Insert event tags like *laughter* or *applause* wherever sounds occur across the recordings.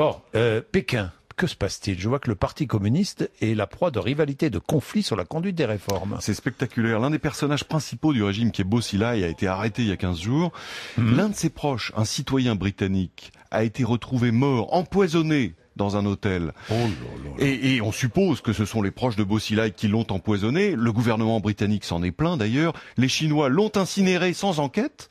Bon, euh, Pékin, que se passe-t-il Je vois que le Parti communiste est la proie de rivalités, de conflits sur la conduite des réformes. C'est spectaculaire. L'un des personnages principaux du régime qui est Bo a été arrêté il y a 15 jours. Mhm. L'un de ses proches, un citoyen britannique, a été retrouvé mort, empoisonné dans un hôtel. Oh et, et, on suppose que ce sont les proches de Bossilay qui l'ont empoisonné. Le gouvernement britannique s'en est plein d'ailleurs. Les Chinois l'ont incinéré sans enquête.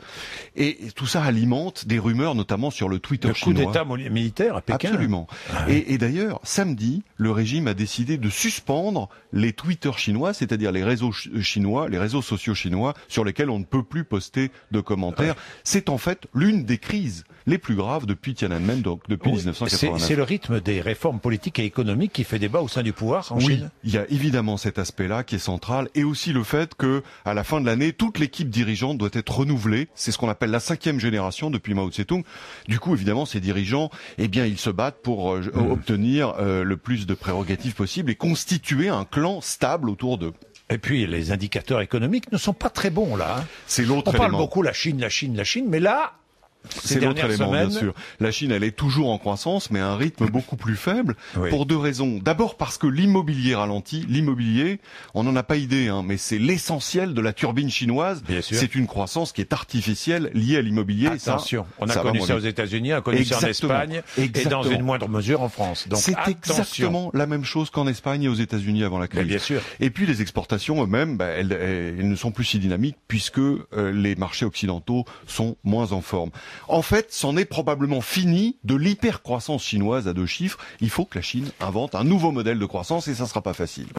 Et tout ça alimente des rumeurs, notamment sur le Twitter le coup d'État militaire à Pékin. Absolument. Ah et, d'ailleurs, samedi, le régime a décidé de suspendre les Twitter chinois, c'est-à-dire les réseaux euh, chinois, les réseaux sociaux chinois, sur lesquels on ne peut plus poster de commentaires. C'est en fait l'une des crises les plus graves depuis Tiananmen, donc depuis 1989. C'est le rythme des réformes politiques et économiques qui fait débat au sein du pouvoir en oui, Chine Il y a évidemment cet aspect-là qui est central et aussi le fait que, à la fin de l'année, toute l'équipe dirigeante doit être renouvelée. C'est ce qu'on appelle la cinquième génération depuis Mao tse Du coup, évidemment, ces dirigeants, eh bien, ils se battent pour euh, mm. obtenir euh, le plus de prérogatives possibles et constituer un clan stable autour d'eux. Et puis les indicateurs économiques ne sont pas très bons là. Hein. C'est l'autre. On parle beaucoup la Chine, la Chine, la Chine, mais là, c'est l'autre élément, bien sûr. La Chine, elle est toujours en croissance, mais à un rythme *laughs* beaucoup plus faible, pour deux raisons. D'abord parce que l'immobilier ralentit. L'immobilier, on n'en a pas idée, hein, mais c'est l'essentiel de la turbine chinoise. C'est une croissance qui est artificielle, liée à l'immobilier. Attention, on a connu ça aux États-Unis, on a connu ça en Espagne, et dans une moindre mesure en France. C'est exactement la même chose qu'en Espagne et aux États-Unis avant la crise. bien sûr. Et puis les exportations eux-mêmes, bah, elles, ne sont plus si dynamiques puisque euh, les marchés occidentaux sont moins en forme. En fait, c'en est probablement fini de l'hypercroissance chinoise à deux chiffres. Il faut que la Chine invente un nouveau modèle de croissance et ça ne sera pas facile.